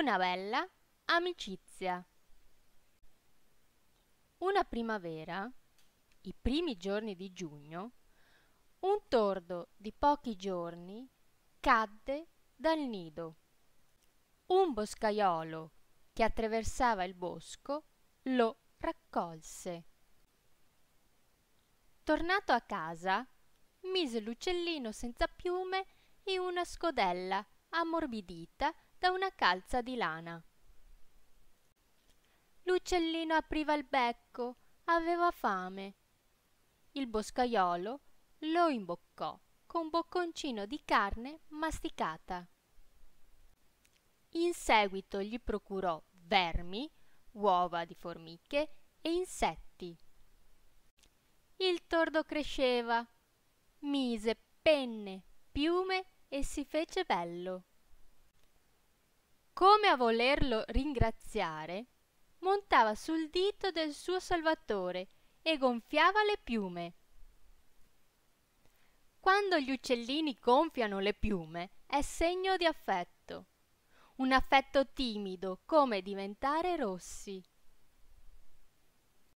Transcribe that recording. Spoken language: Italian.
Una bella amicizia. Una primavera, i primi giorni di giugno, un tordo di pochi giorni cadde dal nido. Un boscaiolo che attraversava il bosco lo raccolse. Tornato a casa, mise l'uccellino senza piume in una scodella ammorbidita da una calza di lana. L'uccellino apriva il becco, aveva fame. Il boscaiolo lo imboccò con un bocconcino di carne masticata. In seguito gli procurò vermi, uova di formiche e insetti. Il tordo cresceva, mise penne, piume e si fece bello. Come a volerlo ringraziare, montava sul dito del suo salvatore e gonfiava le piume. Quando gli uccellini gonfiano le piume è segno di affetto, un affetto timido come diventare rossi.